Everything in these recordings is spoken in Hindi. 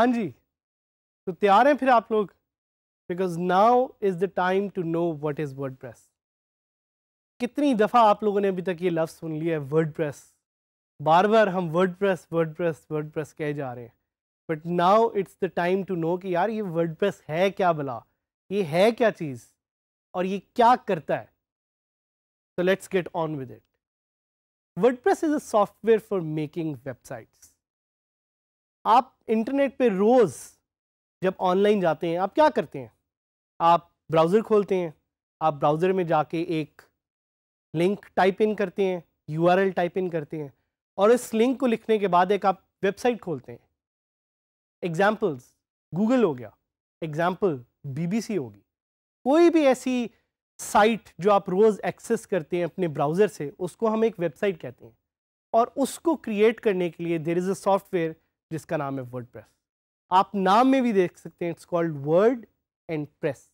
हाँ जी तो तैयार हैं फिर आप लोग because now is the time to know what is WordPress कितनी दफ़ा आप लोगों ने अभी तक ये लफ्ज़ सुन लिया है वर्ड प्रेस बार बार हम WordPress WordPress WordPress कहे जा रहे हैं but now it's the time to know कि यार ये वर्ड प्रेस है क्या भला ये है क्या चीज़ और ये क्या करता है let's get on with it WordPress is a software for making websites आप इंटरनेट पे रोज़ जब ऑनलाइन जाते हैं आप क्या करते हैं आप ब्राउज़र खोलते हैं आप ब्राउज़र में जाके एक लिंक टाइप इन करते हैं यूआरएल टाइप इन करते हैं और इस लिंक को लिखने के बाद एक आप वेबसाइट खोलते हैं एग्जाम्पल्स गूगल हो गया एग्जाम्पल बीबीसी होगी कोई भी ऐसी साइट जो आप रोज़ एक्सेस करते हैं अपने ब्राउज़र से उसको हम एक वेबसाइट कहते हैं और उसको क्रिएट करने के लिए देर इज़ अ सॉफ्टवेयर जिसका नाम है वर्ड प्रेस आप नाम में भी देख सकते हैं it's called word and press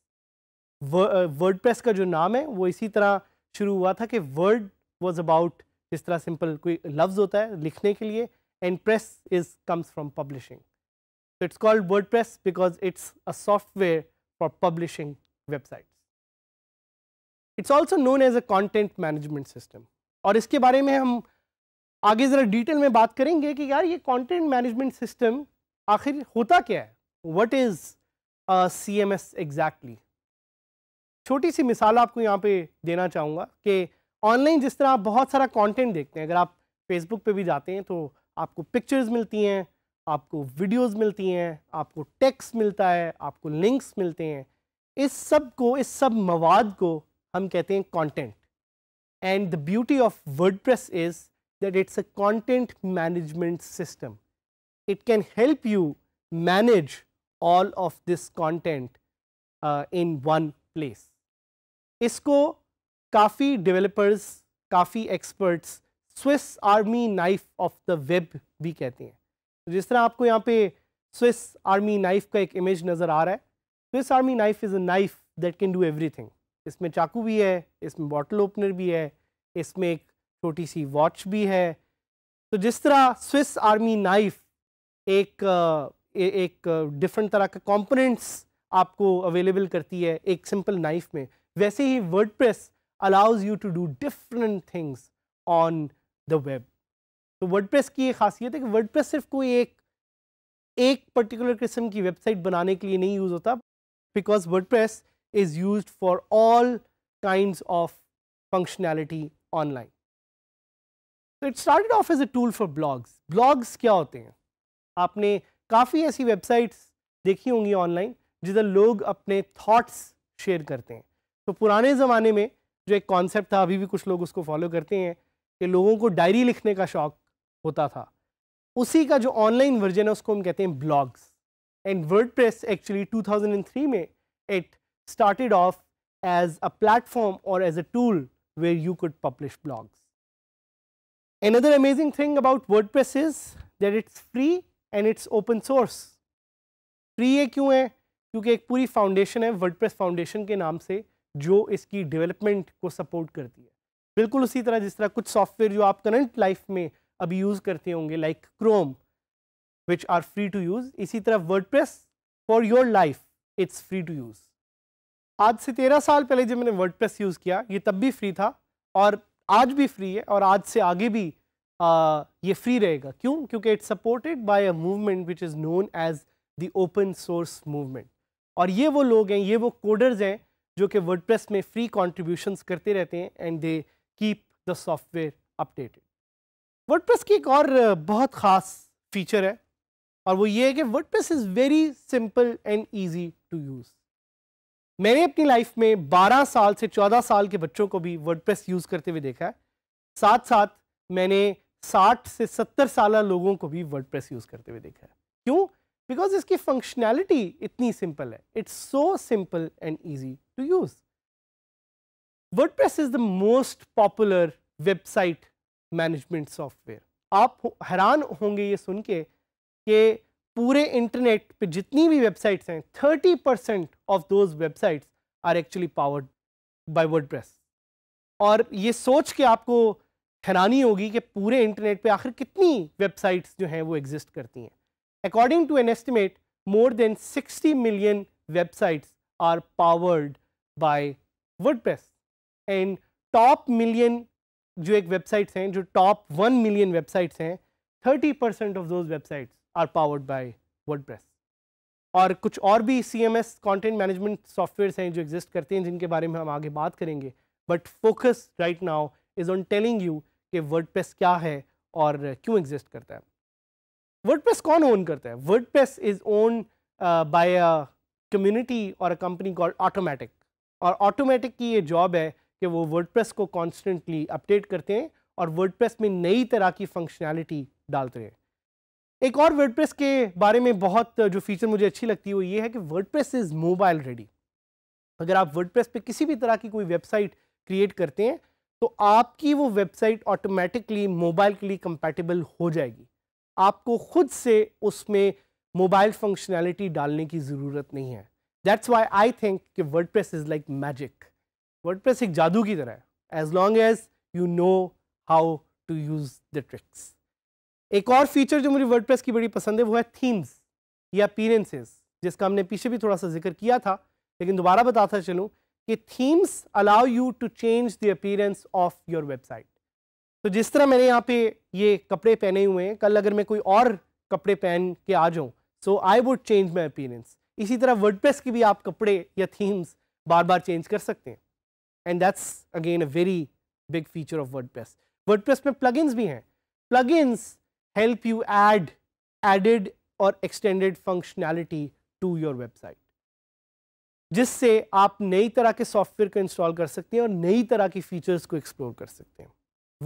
WordPress का जो नाम है वो इसी तरह शुरू हुआ था कि वर्ड वॉज अबाउट जिस तरह सिंपल कोई लफ्ज़ होता है लिखने के लिए and press is comes from publishing it's called WordPress because it's a software for publishing website it's also known as a content management system और इसके बारे में हम आगे ज़रा डिटेल में बात करेंगे कि यार ये कंटेंट मैनेजमेंट सिस्टम आखिर होता क्या है what is C M S exactly छोटी सी मिसाल आपको यहाँ पे देना चाहूँगा कि ऑनलाइन जिस तरह आप बहुत सारा कंटेंट देखते हैं अगर आप फेसबुक पे भी जाते हैं तो आपको पिक्चर्स मिलती हैं आपको वीडियोज़ मिलती हैं आपको टेक्स्ट मिलता है आपको लिंक्स मिलते हैं इस सब को इस सब मवाद को हम कहते हैं content and the beauty of word is that it's a content management system. It can help you manage all of this content uh, in one place. इसको काफ़ी developers, काफ़ी experts Swiss army knife of the web भी कहते हैं तो जिस तरह आपको यहाँ पे स्विस आर्मी नाइफ का एक इमेज नज़र आ रहा है Swiss army knife is a knife that can do everything इसमें चाकू भी है इसमें बॉटल ओपनर भी है इसमें एक छोटी सी वॉच भी है तो जिस तरह स्विस आर्मी नाइफ एक ए, एक डिफरेंट तरह का कंपोनेंट्स आपको अवेलेबल करती है एक सिंपल नाइफ में वैसे ही WordPress allows you to do different things on the web तो वर्डप्रेस की ये खासियत है कि वर्डप्रेस सिर्फ कोई एक एक पर्टिकुलर किस्म की वेबसाइट बनाने के लिए नहीं यूज़ होता because WordPress is use for all kind of functionality online तो it started off as a tool for blogs blogs क्या होते हैं आपने काफ़ी ऐसी वेबसाइट्स देखी होंगी ऑनलाइन जिधर लोग अपने थाट्स शेयर करते हैं तो पुराने ज़माने में जो एक कॉन्सेप्ट था अभी भी कुछ लोग उसको फॉलो करते हैं कि लोगों को डायरी लिखने का शौक होता था उसी का जो ऑनलाइन वर्जन है उसको हम कहते हैं blogs and WordPress actually 2003 में it started off as a platform और as a tool where you could publish blogs Another amazing thing about WordPress is that it's free and it's open source. Free है क्यों है क्योंकि एक पूरी फाउंडेशन है WordPress फाउंडेशन के नाम से जो इसकी development को सपोर्ट करती है बिल्कुल उसी तरह जिस तरह कुछ सॉफ्टवेयर जो आप current लाइफ में अभी यूज़ करते होंगे like Chrome which are free to use इसी तरह WordPress for your life it's free to use आज से तेरह साल पहले जब मैंने वर्डप्रेस यूज़ किया ये तब भी फ्री था और आज भी फ्री है और आज से आगे भी आ, ये फ्री रहेगा क्यों क्योंकि it's supported by a movement which is known as the open source movement और ये वो लोग हैं ये वो कोडर्स हैं जो कि वर्ड में फ्री कॉन्ट्रीब्यूशन करते रहते हैं and they keep the software updated word की एक और बहुत ख़ास फीचर है और वो ये है कि word is very simple and easy to use मैंने अपनी लाइफ में 12 साल से 14 साल के बच्चों को भी वर्डप्रेस यूज़ करते हुए देखा है साथ साथ मैंने 60 से 70 साल लोगों को भी वर्डप्रेस यूज़ करते हुए देखा है क्यों बिकॉज इसकी फंक्शनैलिटी इतनी सिंपल है it's so simple and easy to use WordPress is the most popular website management software आप हैरान होंगे ये सुन के पूरे इंटरनेट पे जितनी भी वेबसाइट्स हैं thirty percent of those websites are actually powered by WordPress और ये सोच के आपको हैरानी होगी कि पूरे इंटरनेट पे आखिर कितनी वेबसाइट्स जो हैं वो एग्जिस्ट करती हैं according to an estimate more than 60 million websites are powered by WordPress and top million जो एक वेबसाइट्स हैं जो टॉप वन मिलियन वेबसाइट्स हैं thirty percent of those websites powered by WordPress और कुछ और भी C M S content management software हैं जो एग्जिस्ट करते हैं जिनके बारे में हम आगे बात करेंगे but focus right now is on telling you कि प्रेस क्या है और क्यों एग्जिस्ट करता है प्रेस कौन ओन करता है press is own by a community और अ कंपनी कॉल्ड ऑटोमेटिक और ऑटोमेटिक की ये जॉब है कि वो प्रेस को कॉन्स्टेंटली अपडेट करते हैं और प्रेस में नई तरह की फंक्शनैलिटी डालते हैं एक और वर्ड के बारे में बहुत जो फीचर मुझे अच्छी लगती है वो ये है कि प्रेस इज़ मोबाइल रेडी अगर आप वर्ड पे किसी भी तरह की कोई वेबसाइट क्रिएट करते हैं तो आपकी वो वेबसाइट ऑटोमेटिकली मोबाइल के लिए कंपेटेबल हो जाएगी आपको खुद से उसमें मोबाइल फंक्शनैलिटी डालने की ज़रूरत नहीं है दैट्स वाई आई थिंक कि word is like magic word एक जादू की तरह है as long as you know how to use the tricks एक और फीचर जो मुझे वर्डप्रेस की बड़ी पसंद है वो है थीम्स या अपीरेंसेस जिसका हमने पीछे भी थोड़ा सा जिक्र किया था लेकिन दोबारा बताता चलूँ कि themes allow you to change the appearance of your website तो जिस तरह मैंने यहाँ पे ये कपड़े पहने हुए हैं कल अगर मैं कोई और कपड़े पहन के आ जाऊँ so I would change my appearance इसी तरह वर्डप्रेस की भी आप कपड़े या थीम्स बार बार चेंज कर सकते हैं and that's again a very big feature of WordPress WordPress में प्लगइन्स भी हैं plugins help you add added or extended functionality to your website. जिससे आप नई तरह के सॉफ्टवेयर को इंस्टॉल कर सकते हैं और नई तरह की फीचर्स को एक्सप्लोर कर सकते हैं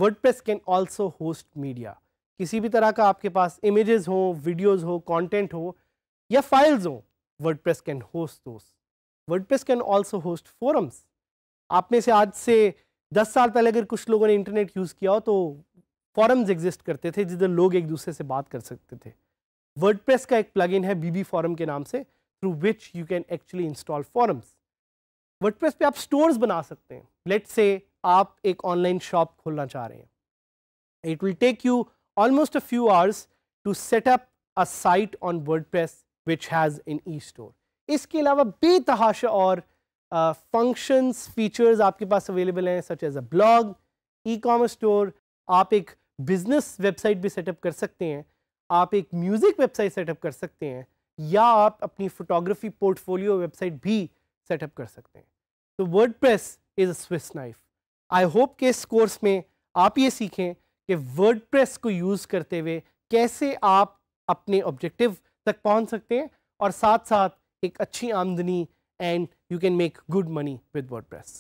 WordPress can also host media किसी भी तरह का आपके पास इमेजेस हो वीडियोस हो कंटेंट हो या फाइल्स हो WordPress can host WordPress can also host forums आप में से आज से 10 साल पहले अगर कुछ लोगों ने इंटरनेट यूज़ किया हो तो फॉरम्स एग्जिस्ट करते थे जिधर लोग एक दूसरे से बात कर सकते थे वर्ड का एक प्लग है बीबी फॉरम के नाम से through which you can actually install forums word पे आप स्टोर्स बना सकते हैं लेट से आप एक ऑनलाइन शॉप खोलना चाह रहे हैं it will take you almost a few hours to setup a site on WordPress which has in e store इसके अलावा बेतहाशा और फंक्शंस uh, फीचर्स आपके पास अवेलेबल हैं such as a blog e commerce store आप एक बिजनेस वेबसाइट भी सेटअप कर सकते हैं आप एक म्यूज़िक वेबसाइट सेटअप कर सकते हैं या आप अपनी फोटोग्राफी पोर्टफोलियो वेबसाइट भी सेटअप कर सकते हैं तो WordPress is a Swiss knife I hope के इस कोर्स में आप ये सीखें कि वर्ड प्रेस को यूज़ करते हुए कैसे आप अपने ऑब्जेक्टिव तक पहुंच सकते हैं और साथ साथ एक अच्छी आमदनी and you can make good money with word press